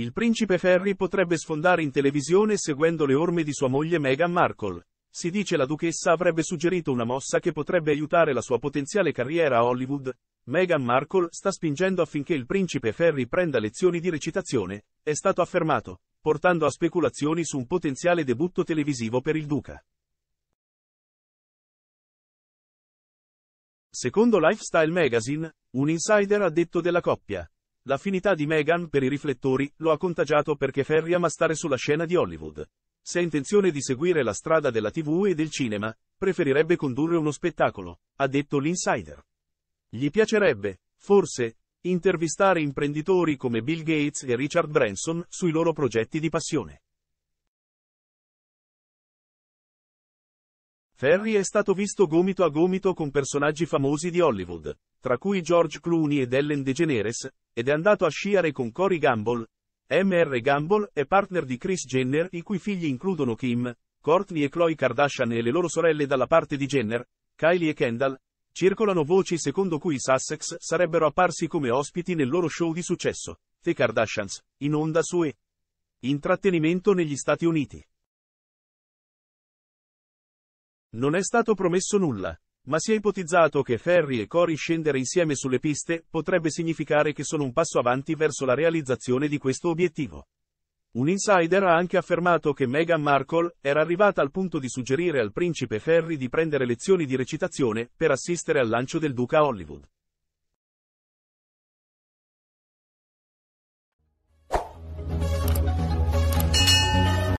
Il principe Ferry potrebbe sfondare in televisione seguendo le orme di sua moglie Meghan Markle. Si dice la duchessa avrebbe suggerito una mossa che potrebbe aiutare la sua potenziale carriera a Hollywood. Meghan Markle sta spingendo affinché il principe Ferry prenda lezioni di recitazione, è stato affermato, portando a speculazioni su un potenziale debutto televisivo per il duca. Secondo Lifestyle Magazine, un insider ha detto della coppia. L'affinità di Meghan per i riflettori lo ha contagiato perché ferri ama stare sulla scena di Hollywood. Se ha intenzione di seguire la strada della TV e del cinema, preferirebbe condurre uno spettacolo, ha detto l'insider. Gli piacerebbe, forse, intervistare imprenditori come Bill Gates e Richard Branson sui loro progetti di passione. Ferry è stato visto gomito a gomito con personaggi famosi di Hollywood, tra cui George Clooney ed Ellen DeGeneres, ed è andato a sciare con Cory Gamble. MR Gamble è partner di Chris Jenner, i cui figli includono Kim, Courtney e Chloe Kardashian e le loro sorelle dalla parte di Jenner, Kylie e Kendall. Circolano voci secondo cui i Sussex sarebbero apparsi come ospiti nel loro show di successo, The Kardashians, in onda su E! Intrattenimento negli Stati Uniti. Non è stato promesso nulla. Ma si è ipotizzato che Ferry e Cory scendere insieme sulle piste potrebbe significare che sono un passo avanti verso la realizzazione di questo obiettivo. Un insider ha anche affermato che Meghan Markle era arrivata al punto di suggerire al principe Ferry di prendere lezioni di recitazione per assistere al lancio del duca a Hollywood.